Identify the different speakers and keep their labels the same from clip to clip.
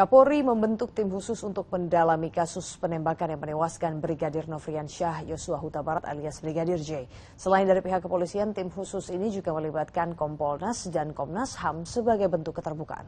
Speaker 1: Kapolri membentuk tim khusus untuk mendalami kasus penembakan yang menewaskan Brigadir Novrian Syah Yosua Huta Barat alias Brigadir J. Selain dari pihak kepolisian, tim khusus ini juga melibatkan Kompolnas dan Komnas HAM sebagai bentuk keterbukaan.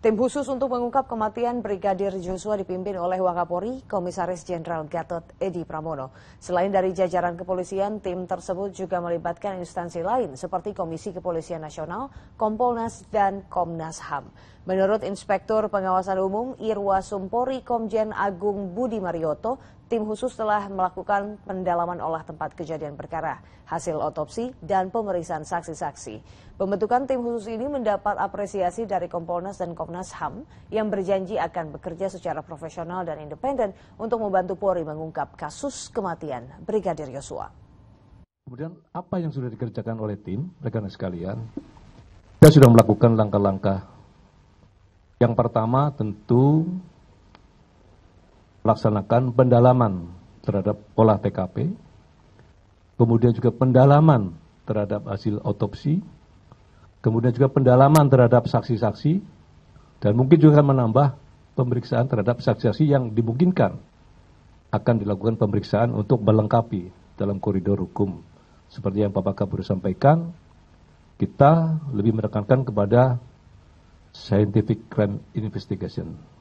Speaker 1: Tim khusus untuk mengungkap kematian Brigadir Joshua dipimpin oleh Wakapori Komisaris Jenderal Gatot Edi Pramono. Selain dari jajaran kepolisian, tim tersebut juga melibatkan instansi lain seperti Komisi Kepolisian Nasional, Kompolnas, dan Komnas HAM. Menurut Inspektur Pengawasan Umum Irwa Sumpori Komjen Agung Budi Marioto, tim khusus telah melakukan pendalaman olah tempat kejadian perkara, hasil otopsi, dan pemeriksaan saksi-saksi. Pembentukan tim khusus ini mendapat apresiasi dari Kompolnas dan Komnas Komnas HAM yang berjanji akan bekerja secara profesional dan independen untuk membantu Polri mengungkap kasus kematian Brigadir Yosua.
Speaker 2: Kemudian apa yang sudah dikerjakan oleh tim, rekan sekalian? Kita sudah melakukan langkah-langkah. Yang pertama tentu melaksanakan pendalaman terhadap olah TKP, kemudian juga pendalaman terhadap hasil otopsi, kemudian juga pendalaman terhadap saksi-saksi, dan mungkin juga menambah pemeriksaan terhadap saksi-saksi yang dimungkinkan akan dilakukan pemeriksaan untuk melengkapi dalam koridor hukum. Seperti yang Bapak Kapolri sampaikan, kita lebih menekankan kepada scientific crime investigation.